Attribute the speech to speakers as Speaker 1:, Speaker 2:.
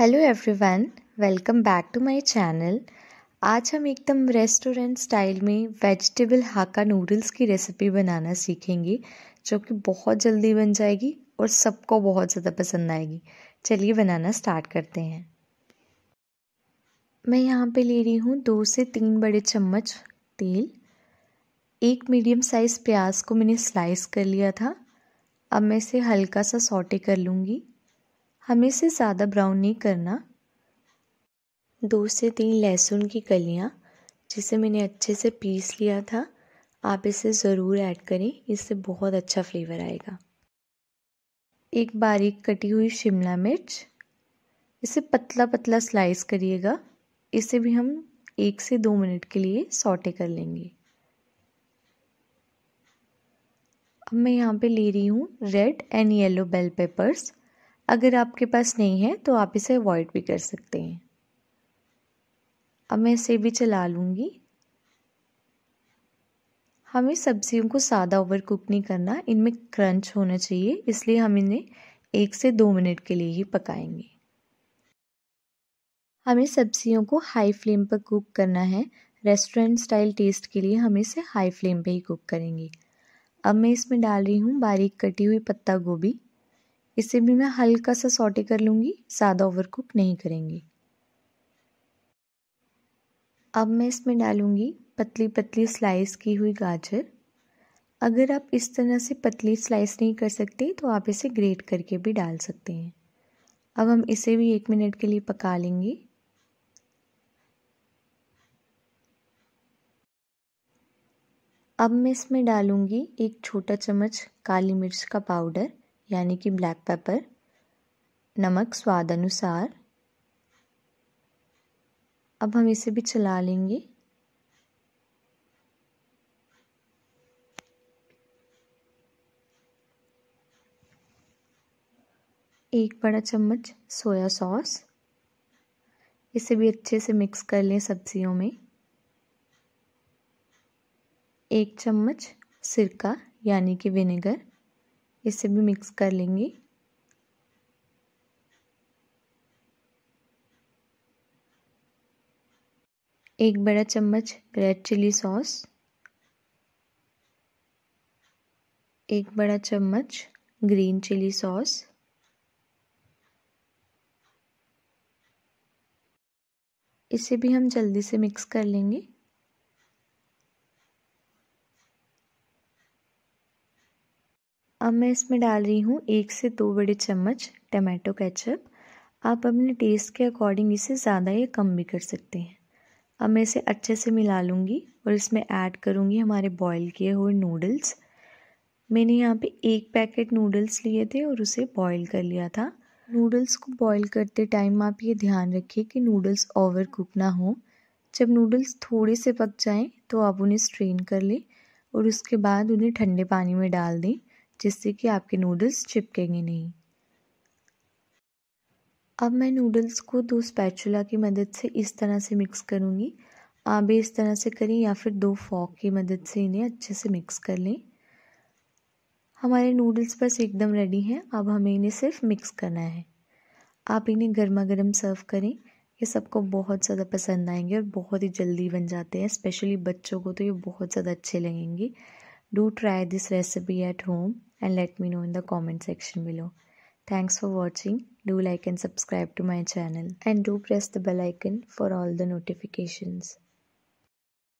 Speaker 1: Hello everyone welcome back to my channel आज हम एकदम रेस्टोरेंट स्टाइल में वेजिटेबल हाका नूडल्स की रेसिपी बनाना सीखेंगे जो कि बहुत जल्दी बन जाएगी और सबको बहुत ज़्यादा पसंद आएगी चलिए बनाना स्टार्ट करते हैं मैं यहाँ पे ले रही हूँ दो से तीन बड़े चम्मच तेल एक मीडियम साइज़ प्याज को मैंने स्लाइस कर लिया था अब मैं इसे हल्का सा सॉटे कर लूँगी हमें इसे ज़्यादा ब्राउन नहीं करना दो से तीन लहसुन की कलियाँ जिसे मैंने अच्छे से पीस लिया था आप इसे ज़रूर ऐड करें इससे बहुत अच्छा फ्लेवर आएगा एक बारीक कटी हुई शिमला मिर्च इसे पतला पतला स्लाइस करिएगा इसे भी हम एक से दो मिनट के लिए सॉटे कर लेंगे अब मैं यहाँ पे ले रही हूँ red and yellow bell peppers अगर आपके पास नहीं है तो आप इसे अवॉइड भी कर सकते हैं अब मैं इसे भी चला लूँगी हमें सब्जियों को सादा ओवर कुक नहीं करना इनमें क्रंच होना चाहिए इसलिए हम इन्हें एक से दो मिनट के लिए ही पकाएंगे हमें सब्जियों को हाई फ्लेम पर कुक करना है रेस्टोरेंट स्टाइल टेस्ट के लिए हम इसे हाई फ्लेम पर ही कुक करेंगे अब मैं इसमें डाल रही हूँ बारीक कटी हुई पत्ता गोभी इसे भी मैं हल्का सा सॉटे कर लूँगी ज़्यादा ओवर कुक नहीं करेंगे अब मैं इसमें डालूँगी पतली पतली स्लाइस की हुई गाजर अगर आप इस तरह से पतली स्लाइस नहीं कर सकते तो आप इसे ग्रेट करके भी डाल सकते हैं अब हम इसे भी एक मिनट के लिए पका लेंगे अब मैं इसमें डालूंगी एक छोटा चम्मच काली मिर्च का पाउडर यानी कि ब्लैक पेपर नमक स्वाद अनुसार अब हम इसे भी चला लेंगे एक बड़ा चम्मच सोया सॉस इसे भी अच्छे से मिक्स कर लें सब्जियों में एक चम्मच सिरका यानी कि विनेगर इसे भी मिक्स कर लेंगे एक बड़ा चम्मच रेड चिली सॉस एक बड़ा चम्मच ग्रीन चिली सॉस इसे भी हम जल्दी से मिक्स कर लेंगे अब मैं इसमें डाल रही हूँ एक से दो बड़े चम्मच टमाटो केचप आप अपने टेस्ट के अकॉर्डिंग इसे ज़्यादा या कम भी कर सकते हैं अब मैं इसे अच्छे से मिला लूँगी और इसमें ऐड करूँगी हमारे बॉईल किए हुए नूडल्स मैंने यहाँ पे एक पैकेट नूडल्स लिए थे और उसे बॉईल कर लिया था नूडल्स को बॉईल करते टाइम आप ये ध्यान रखिए कि नूडल्स ओवर कुक ना हो जब नूडल्स थोड़े से पक जाएं तो आप उन्हें स्ट्रेन कर लें और उसके बाद उन्हें ठंडे पानी में डाल दें जिससे कि आपके नूडल्स चिपकेंगे नहीं अब मैं नूडल्स को दो स्पैचुला की मदद से इस तरह से मिक्स करूँगी आप भी इस तरह से करें या फिर दो फॉक की मदद से इन्हें अच्छे से मिक्स कर लें हमारे नूडल्स बस एकदम रेडी हैं अब हमें इन्हें सिर्फ मिक्स करना है आप इन्हें गर्मा गर्म सर्व करें ये सबको बहुत ज़्यादा पसंद आएंगे और बहुत ही जल्दी बन जाते हैं स्पेशली बच्चों को तो ये बहुत ज़्यादा अच्छे लगेंगे Do try this recipe at home and let me know in the comment section below. Thanks for watching. Do like and subscribe to my channel and do press the bell icon for all the notifications.